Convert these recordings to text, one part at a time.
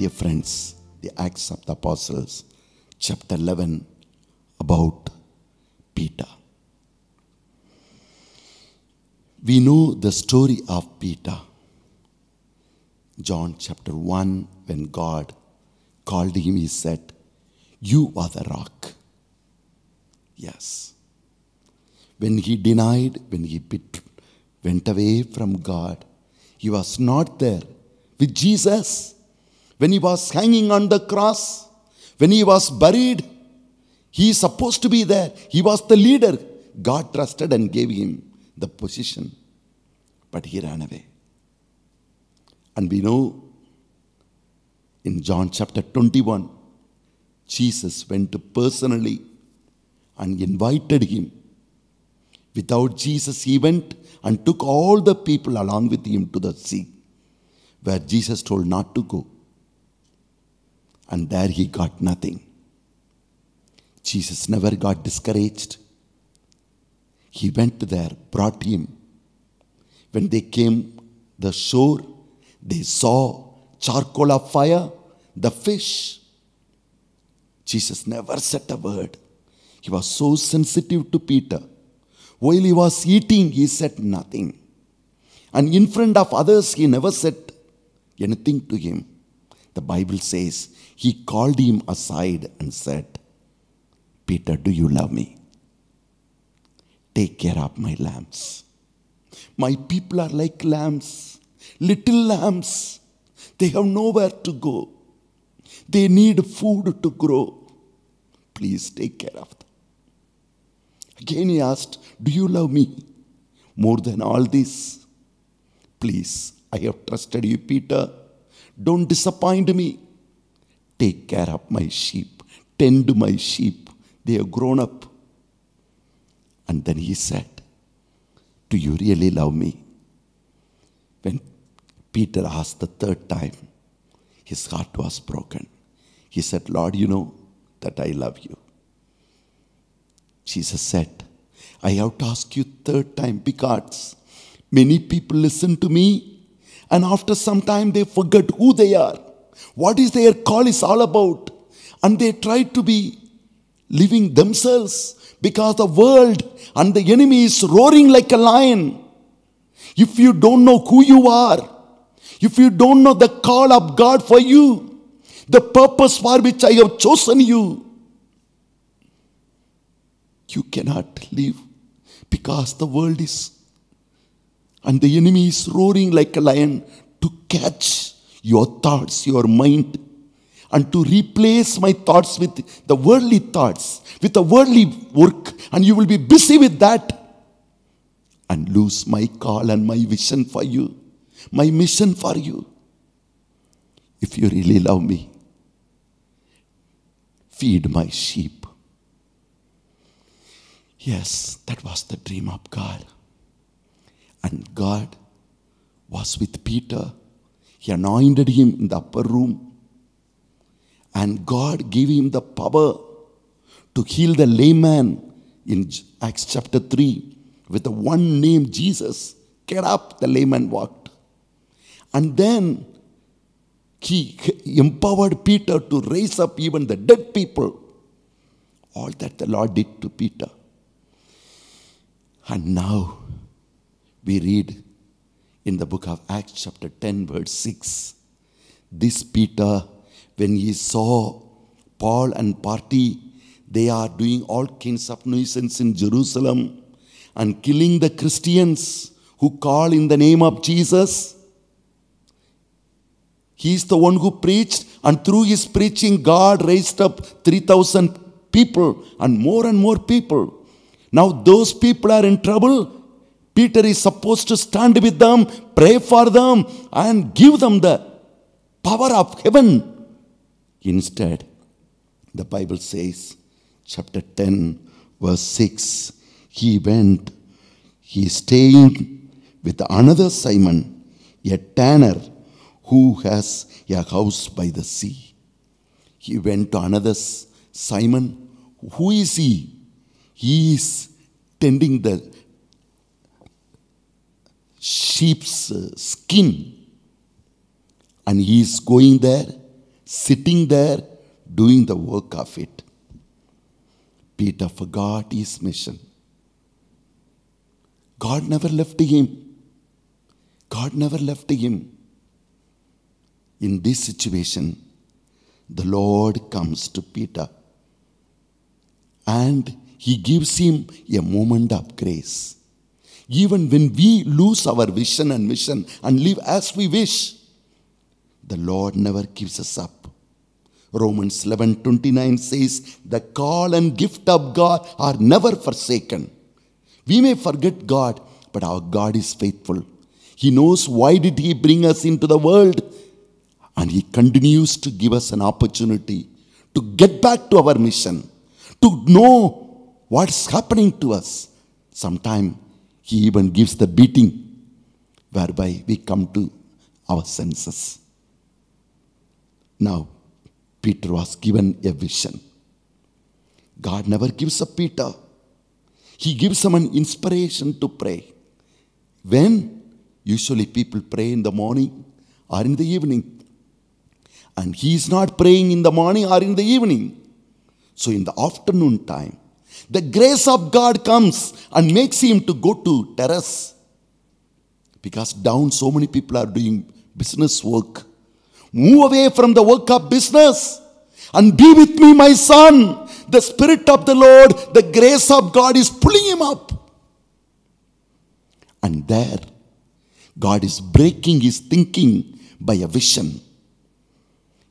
dear friends, the Acts of the Apostles, chapter 11, about Peter. We know the story of Peter. John chapter 1, when God called him, he said, You are the rock. Yes. When he denied, when he went away from God, he was not there with Jesus when he was hanging on the cross, when he was buried, he is supposed to be there. He was the leader. God trusted and gave him the position. But he ran away. And we know in John chapter 21, Jesus went personally and invited him. Without Jesus, he went and took all the people along with him to the sea, where Jesus told not to go and there he got nothing. Jesus never got discouraged. He went there, brought him. When they came the shore, they saw charcoal of fire, the fish. Jesus never said a word. He was so sensitive to Peter. While he was eating, he said nothing. And in front of others, he never said anything to him. The Bible says, He called him aside and said, Peter, do you love me? Take care of my lambs. My people are like lambs, little lambs. They have nowhere to go. They need food to grow. Please take care of them. Again he asked, Do you love me more than all this? Please, I have trusted you, Peter. Don't disappoint me. Take care of my sheep. Tend my sheep. They are grown up. And then he said, Do you really love me? When Peter asked the third time, his heart was broken. He said, Lord, you know that I love you. Jesus said, I have to ask you third time because many people listen to me and after some time, they forget who they are, what is their call is all about. And they try to be living themselves because the world and the enemy is roaring like a lion. If you don't know who you are, if you don't know the call of God for you, the purpose for which I have chosen you, you cannot live because the world is and the enemy is roaring like a lion to catch your thoughts, your mind, and to replace my thoughts with the worldly thoughts, with the worldly work, and you will be busy with that and lose my call and my vision for you, my mission for you. If you really love me, feed my sheep. Yes, that was the dream of God. And God was with Peter. He anointed him in the upper room. And God gave him the power to heal the layman in Acts chapter 3 with the one name Jesus. Get up, the layman walked. And then he empowered Peter to raise up even the dead people. All that the Lord did to Peter. And now we read in the book of Acts, chapter 10, verse 6. This Peter, when he saw Paul and party, they are doing all kinds of nuisance in Jerusalem and killing the Christians who call in the name of Jesus. He is the one who preached, and through his preaching, God raised up 3,000 people and more and more people. Now, those people are in trouble Peter is supposed to stand with them, pray for them, and give them the power of heaven. Instead, the Bible says, chapter 10, verse 6, he went, he stayed with another Simon, a tanner who has a house by the sea. He went to another Simon. Who is he? He is tending the sheep's uh, skin. And he is going there, sitting there, doing the work of it. Peter forgot his mission. God never left him. God never left him. In this situation, the Lord comes to Peter and he gives him a moment of grace even when we lose our vision and mission and live as we wish, the Lord never gives us up. Romans 11 29 says, The call and gift of God are never forsaken. We may forget God, but our God is faithful. He knows why did he bring us into the world and he continues to give us an opportunity to get back to our mission, to know what's happening to us. Sometime he even gives the beating whereby we come to our senses. Now, Peter was given a vision. God never gives a Peter. He gives him an inspiration to pray. When? Usually people pray in the morning or in the evening. And he is not praying in the morning or in the evening. So in the afternoon time, the grace of God comes and makes him to go to terrace. Because down so many people are doing business work. Move away from the work of business and be with me, my son. The Spirit of the Lord, the grace of God is pulling him up. And there, God is breaking his thinking by a vision.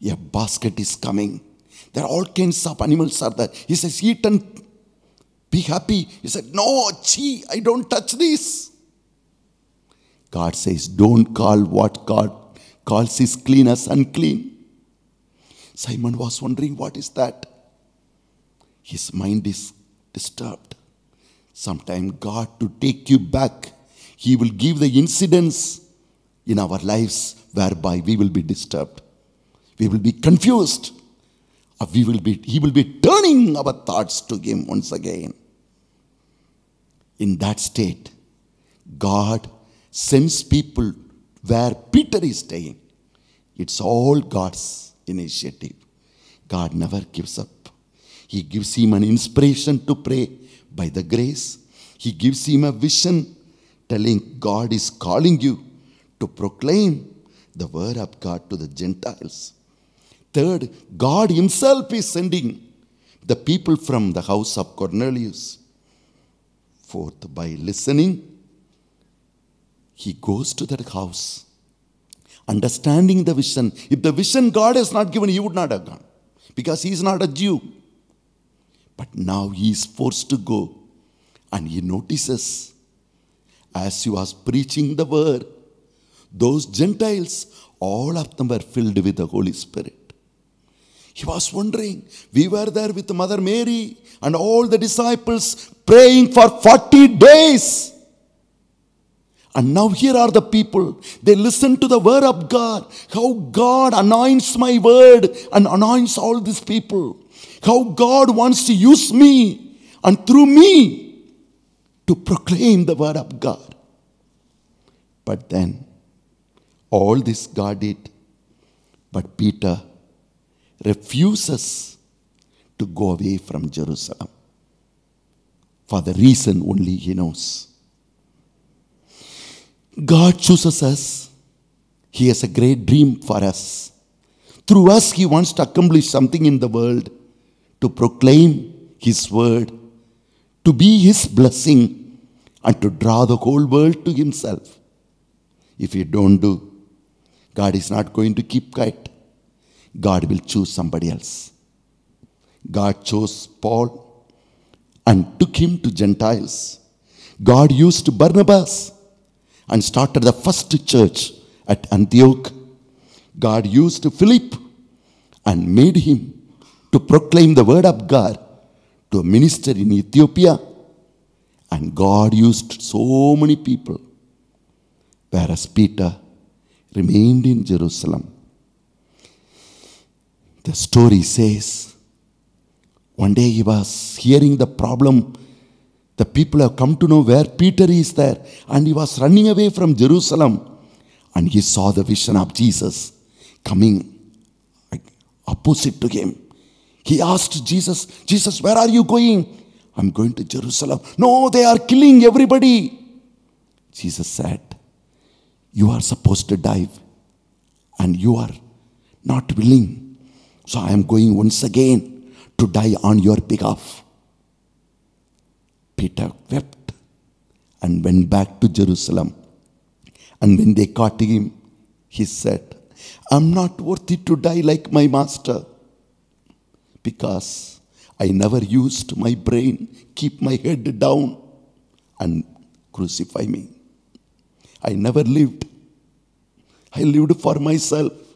A basket is coming. There are all kinds of animals are there. He says, eat and be happy. He said, No, gee, I don't touch this. God says, Don't call what God calls his clean as unclean. Simon was wondering, What is that? His mind is disturbed. Sometime God to take you back. He will give the incidents in our lives whereby we will be disturbed. We will be confused we will be, he will be turning our thoughts to him once again. In that state, God sends people where Peter is staying. It's all God's initiative. God never gives up. He gives him an inspiration to pray by the grace. He gives him a vision telling God is calling you to proclaim the word of God to the Gentiles. Third, God Himself is sending the people from the house of Cornelius. Fourth, by listening, he goes to that house, understanding the vision. If the vision God has not given, he would not have gone because he is not a Jew. But now he is forced to go and he notices as he was preaching the word, those Gentiles, all of them were filled with the Holy Spirit. He was wondering. We were there with Mother Mary and all the disciples praying for 40 days. And now here are the people. They listen to the word of God. How God anoints my word and anoints all these people. How God wants to use me and through me to proclaim the word of God. But then, all this God did. But Peter refuses to go away from Jerusalem for the reason only he knows. God chooses us. He has a great dream for us. Through us, He wants to accomplish something in the world to proclaim His word, to be His blessing, and to draw the whole world to Himself. If you don't do, God is not going to keep quiet. God will choose somebody else. God chose Paul and took him to Gentiles. God used Barnabas and started the first church at Antioch. God used Philip and made him to proclaim the word of God to a minister in Ethiopia. And God used so many people, whereas Peter remained in Jerusalem the story says one day he was hearing the problem. The people have come to know where Peter is there, and he was running away from Jerusalem. And he saw the vision of Jesus coming opposite to him. He asked Jesus, Jesus, where are you going? I'm going to Jerusalem. No, they are killing everybody. Jesus said, You are supposed to die, and you are not willing. So I am going once again to die on your behalf. Peter wept and went back to Jerusalem. And when they caught him, he said, I'm not worthy to die like my master because I never used my brain, keep my head down and crucify me. I never lived. I lived for myself.